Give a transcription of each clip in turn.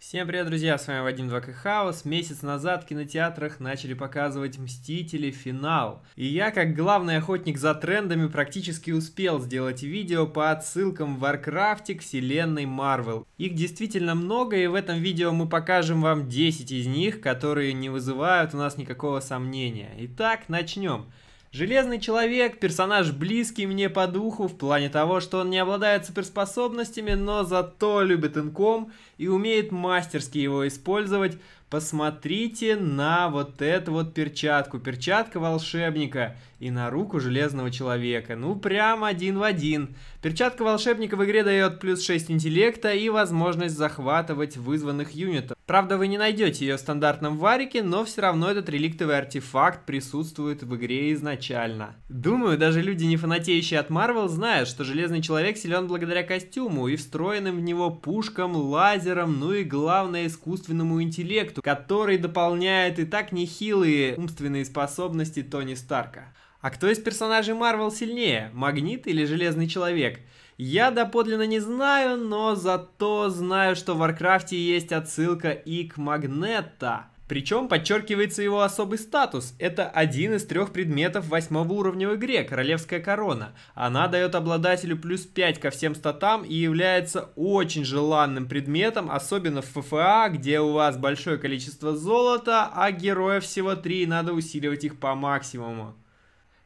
Всем привет, друзья, с вами Вадим 2 Хаус. Месяц назад в кинотеатрах начали показывать «Мстители. Финал». И я, как главный охотник за трендами, практически успел сделать видео по отсылкам в Warcraft к вселенной Марвел. Их действительно много, и в этом видео мы покажем вам 10 из них, которые не вызывают у нас никакого сомнения. Итак, начнем. Железный человек – персонаж близкий мне по духу в плане того, что он не обладает суперспособностями, но зато любит инком и умеет мастерски его использовать, Посмотрите на вот эту вот перчатку. Перчатка волшебника и на руку железного человека. Ну, прям один в один. Перчатка волшебника в игре дает плюс 6 интеллекта и возможность захватывать вызванных юнитов. Правда, вы не найдете ее в стандартном варике, но все равно этот реликтовый артефакт присутствует в игре изначально. Думаю, даже люди, не фанатеющие от Марвел, знают, что Железный Человек силен благодаря костюму и встроенным в него пушкам, лазерам, ну и главное искусственному интеллекту, который дополняет и так нехилые умственные способности Тони Старка. А кто из персонажей Марвел сильнее, Магнит или Железный Человек? Я доподлинно не знаю, но зато знаю, что в Варкрафте есть отсылка и к Магнета. Причем подчеркивается его особый статус. Это один из трех предметов восьмого уровня в игре, королевская корона. Она дает обладателю плюс 5 ко всем статам и является очень желанным предметом, особенно в ФФА, где у вас большое количество золота, а героев всего три, и надо усиливать их по максимуму.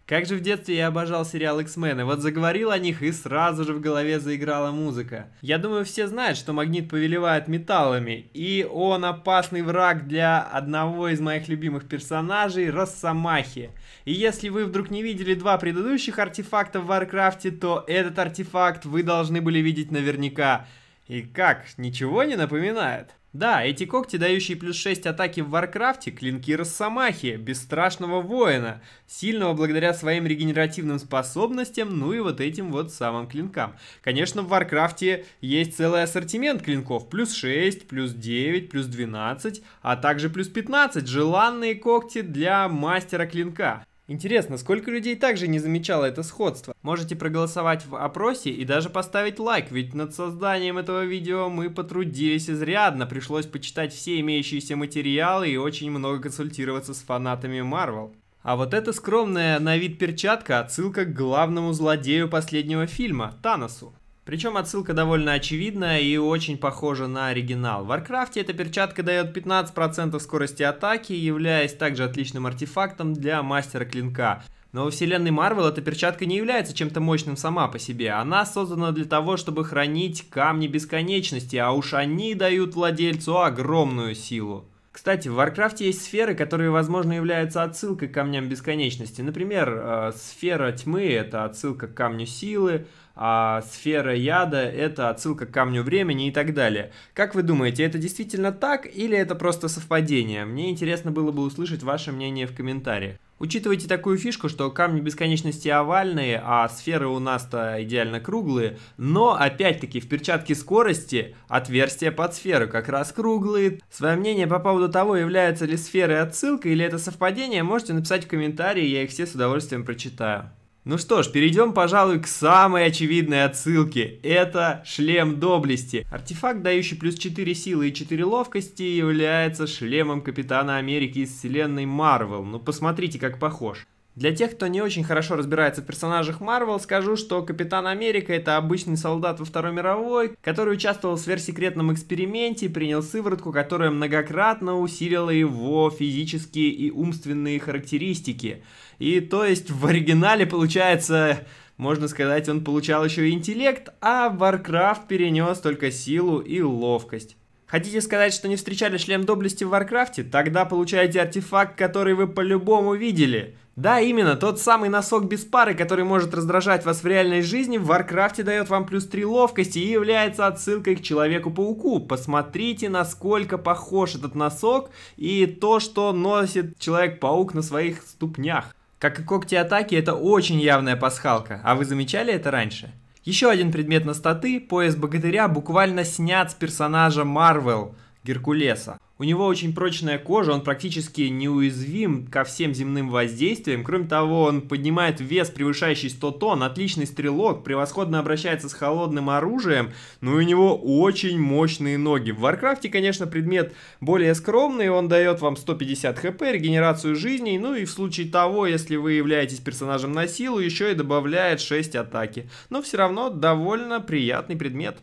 Как же в детстве я обожал сериал X-Men, и вот заговорил о них, и сразу же в голове заиграла музыка. Я думаю, все знают, что магнит повелевает металлами, и он опасный враг для одного из моих любимых персонажей — Росомахи. И если вы вдруг не видели два предыдущих артефакта в Варкрафте, то этот артефакт вы должны были видеть наверняка. И как, ничего не напоминает? Да, эти когти, дающие плюс 6 атаки в Варкрафте, клинки Росомахи, бесстрашного воина, сильного благодаря своим регенеративным способностям, ну и вот этим вот самым клинкам. Конечно, в Варкрафте есть целый ассортимент клинков, плюс 6, плюс 9, плюс 12, а также плюс 15, желанные когти для мастера клинка. Интересно, сколько людей также не замечало это сходство? Можете проголосовать в опросе и даже поставить лайк, ведь над созданием этого видео мы потрудились изрядно, пришлось почитать все имеющиеся материалы и очень много консультироваться с фанатами Marvel. А вот эта скромная на вид перчатка отсылка к главному злодею последнего фильма, Таносу. Причем отсылка довольно очевидная и очень похожа на оригинал. В Варкрафте эта перчатка дает 15% скорости атаки, являясь также отличным артефактом для мастера клинка. Но во вселенной Марвел эта перчатка не является чем-то мощным сама по себе. Она создана для того, чтобы хранить камни бесконечности, а уж они дают владельцу огромную силу. Кстати, в Варкрафте есть сферы, которые, возможно, являются отсылкой к камням бесконечности. Например, э, сфера тьмы — это отсылка к камню силы, а сфера яда — это отсылка к камню времени и так далее. Как вы думаете, это действительно так или это просто совпадение? Мне интересно было бы услышать ваше мнение в комментариях. Учитывайте такую фишку, что камни бесконечности овальные, а сферы у нас-то идеально круглые, но опять-таки в перчатке скорости отверстия под сферу как раз круглые. Свое мнение по поводу того, является ли сферой отсылка или это совпадение, можете написать в комментарии, я их все с удовольствием прочитаю. Ну что ж, перейдем, пожалуй, к самой очевидной отсылке. Это шлем доблести. Артефакт, дающий плюс 4 силы и 4 ловкости, является шлемом Капитана Америки из вселенной Марвел. Ну посмотрите, как похож. Для тех, кто не очень хорошо разбирается в персонажах Марвел, скажу, что Капитан Америка — это обычный солдат во Второй мировой, который участвовал в сверхсекретном эксперименте и принял сыворотку, которая многократно усилила его физические и умственные характеристики. И то есть в оригинале получается... Можно сказать, он получал еще и интеллект, а Warcraft перенес только силу и ловкость. Хотите сказать, что не встречали шлем доблести в Варкрафте? Тогда получаете артефакт, который вы по-любому видели. Да, именно, тот самый носок без пары, который может раздражать вас в реальной жизни, в Варкрафте дает вам плюс 3 ловкости и является отсылкой к Человеку-пауку. Посмотрите, насколько похож этот носок и то, что носит Человек-паук на своих ступнях. Как и когти атаки, это очень явная пасхалка, а вы замечали это раньше? Еще один предмет на статы, пояс богатыря, буквально снят с персонажа Марвел, Геркулеса. У него очень прочная кожа, он практически неуязвим ко всем земным воздействиям. Кроме того, он поднимает вес, превышающий 100 тонн, отличный стрелок, превосходно обращается с холодным оружием, но ну у него очень мощные ноги. В Варкрафте, конечно, предмет более скромный, он дает вам 150 хп, регенерацию жизней, ну и в случае того, если вы являетесь персонажем на силу, еще и добавляет 6 атаки. Но все равно довольно приятный предмет.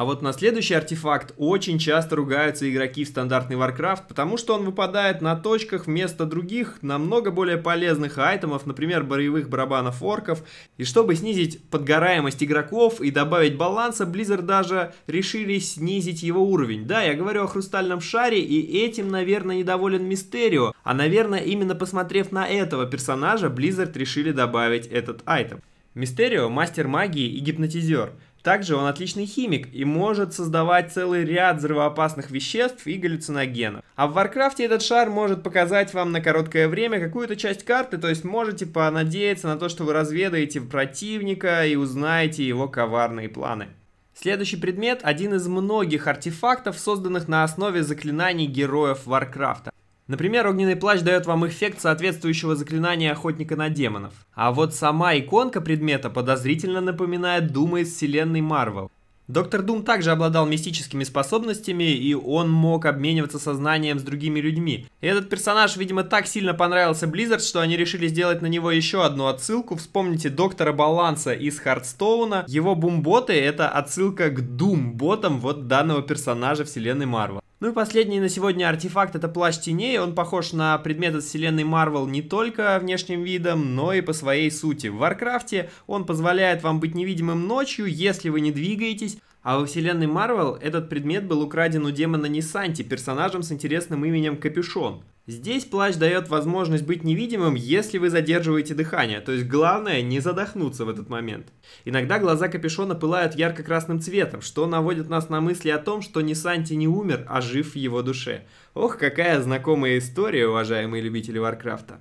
А вот на следующий артефакт очень часто ругаются игроки в стандартный Warcraft, потому что он выпадает на точках вместо других, намного более полезных айтемов, например, боевых барабанов орков. И чтобы снизить подгораемость игроков и добавить баланса, Blizzard даже решили снизить его уровень. Да, я говорю о хрустальном шаре, и этим, наверное, недоволен Мистерио. А, наверное, именно посмотрев на этого персонажа, Blizzard решили добавить этот айтем. Мистерио – мастер магии и гипнотизер – также он отличный химик и может создавать целый ряд взрывоопасных веществ и галлюциногенов. А в Варкрафте этот шар может показать вам на короткое время какую-то часть карты, то есть можете понадеяться на то, что вы разведаете противника и узнаете его коварные планы. Следующий предмет – один из многих артефактов, созданных на основе заклинаний героев Варкрафта. Например, огненный плащ дает вам эффект соответствующего заклинания охотника на демонов. А вот сама иконка предмета подозрительно напоминает Дума из вселенной Марвел. Доктор Дум также обладал мистическими способностями, и он мог обмениваться сознанием с другими людьми. И этот персонаж, видимо, так сильно понравился Blizzard, что они решили сделать на него еще одну отсылку. Вспомните доктора Баланса из Хардстоуна. Его бумботы — это отсылка к Дум-ботам вот данного персонажа вселенной Марвел. Ну и последний на сегодня артефакт это плащ теней. Он похож на предмет от вселенной Марвел не только внешним видом, но и по своей сути. В Варкрафте он позволяет вам быть невидимым ночью, если вы не двигаетесь, а во вселенной Марвел этот предмет был украден у демона Нисанти, персонажем с интересным именем Капюшон. Здесь плащ дает возможность быть невидимым, если вы задерживаете дыхание, то есть главное не задохнуться в этот момент. Иногда глаза капюшона пылают ярко-красным цветом, что наводит нас на мысли о том, что ни Санти не умер, а жив в его душе. Ох, какая знакомая история, уважаемые любители Варкрафта.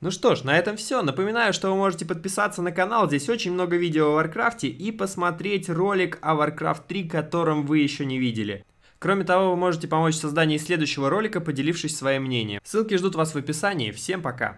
Ну что ж, на этом все. Напоминаю, что вы можете подписаться на канал, здесь очень много видео о Варкрафте и посмотреть ролик о Warcraft 3, которым вы еще не видели. Кроме того, вы можете помочь в создании следующего ролика, поделившись своим мнением. Ссылки ждут вас в описании. Всем пока!